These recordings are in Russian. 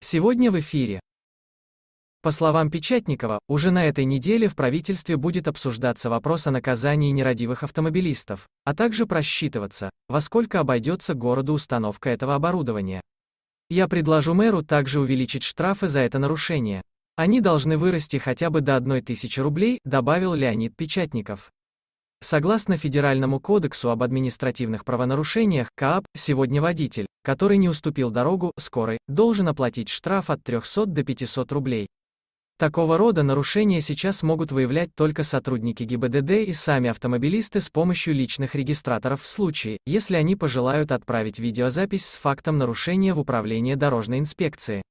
Сегодня в эфире. По словам Печатникова, уже на этой неделе в правительстве будет обсуждаться вопрос о наказании нерадивых автомобилистов, а также просчитываться, во сколько обойдется городу установка этого оборудования. Я предложу мэру также увеличить штрафы за это нарушение. Они должны вырасти хотя бы до 1000 рублей, добавил Леонид Печатников. Согласно Федеральному кодексу об административных правонарушениях, КАП, сегодня водитель, который не уступил дорогу скорой, должен оплатить штраф от 300 до 500 рублей. Такого рода нарушения сейчас могут выявлять только сотрудники ГИБДД и сами автомобилисты с помощью личных регистраторов в случае, если они пожелают отправить видеозапись с фактом нарушения в управление дорожной инспекции.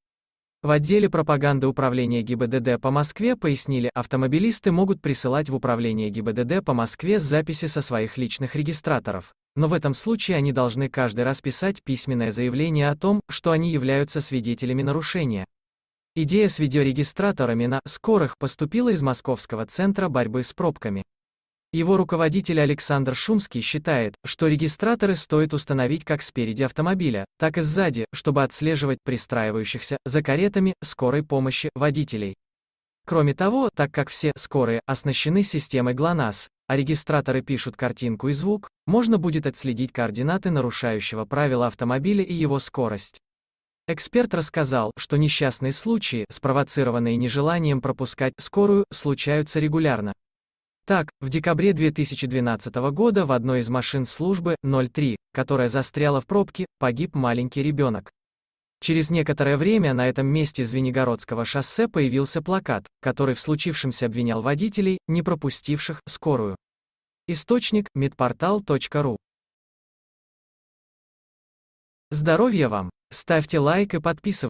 В отделе пропаганды управления ГИБДД по Москве пояснили, автомобилисты могут присылать в управление ГИБДД по Москве записи со своих личных регистраторов. Но в этом случае они должны каждый раз писать письменное заявление о том, что они являются свидетелями нарушения. Идея с видеорегистраторами на «скорых» поступила из Московского центра борьбы с пробками. Его руководитель Александр Шумский считает, что регистраторы стоит установить как спереди автомобиля, так и сзади, чтобы отслеживать пристраивающихся за каретами скорой помощи водителей. Кроме того, так как все скорые оснащены системой ГЛОНАСС, а регистраторы пишут картинку и звук, можно будет отследить координаты нарушающего правила автомобиля и его скорость. Эксперт рассказал, что несчастные случаи, спровоцированные нежеланием пропускать скорую, случаются регулярно. Так, в декабре 2012 года в одной из машин службы 03, которая застряла в пробке, погиб маленький ребенок. Через некоторое время на этом месте Звенигородского шоссе появился плакат, который в случившемся обвинял водителей, не пропустивших скорую. Источник – медпортал.ру Здоровья вам! Ставьте лайк и подписывайтесь.